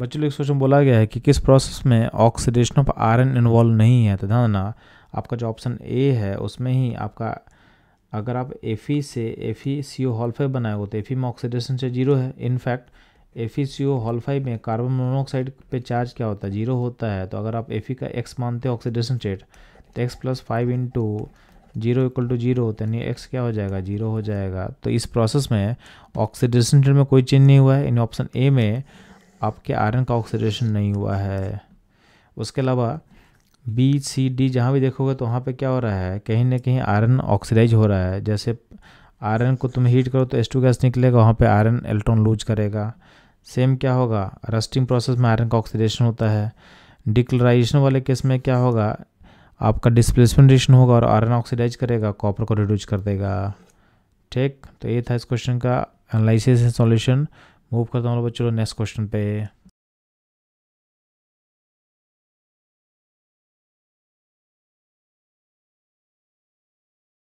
बच्चों लोग क्वेश्चन बोला गया है कि किस प्रोसेस में ऑक्सीडेशन ऑफ आयरन इन्वॉल्व नहीं है तो ध्यान देना आपका जो ऑप्शन ए है उसमें ही आपका अगर आप एफ से एफ ई सी ओ हॉल्फाइव बनाए हो तो एफ में ऑक्सीडेशन से जीरो है इनफैक्ट एफ ई सी ओ हॉल्फाइव में कार्बन मोनोऑक्साइड पे चार्ज क्या होता है जीरो होता है तो अगर आप एफ का एक्स मानते हो ऑक्सीडेशन रेट तो X plus five into zero equal to zero होता है एक्स क्या हो जाएगा जीरो हो जाएगा तो इस प्रोसेस में ऑक्सीडेशन रेट में कोई चेंज नहीं हुआ है इन ऑप्शन ए में आपके आयरन का ऑक्सीडेशन नहीं हुआ है उसके अलावा बी सी डी जहाँ भी देखोगे तो वहाँ पे क्या हो रहा है कहीं ना कहीं आयरन ऑक्सीडाइज हो रहा है जैसे आयरन को तुम हीट करो तो एस टू गैस निकलेगा वहाँ पे आयरन इलेक्ट्रॉन लूज करेगा सेम क्या होगा रस्टिंग प्रोसेस में आयरन का ऑक्सीडेशन होता है डिक्लराइजेशन वाले केस में क्या होगा आपका डिस्प्लेसमेंट रिएक्शन होगा और आयरन ऑक्सीडाइज करेगा कॉपर को रिड्यूस कर देगा ठीक तो ये था इस क्वेश्चन का एनालिसिस एंड सॉल्यूशन मूव करता हूँ बच्चों नेक्स्ट क्वेश्चन पे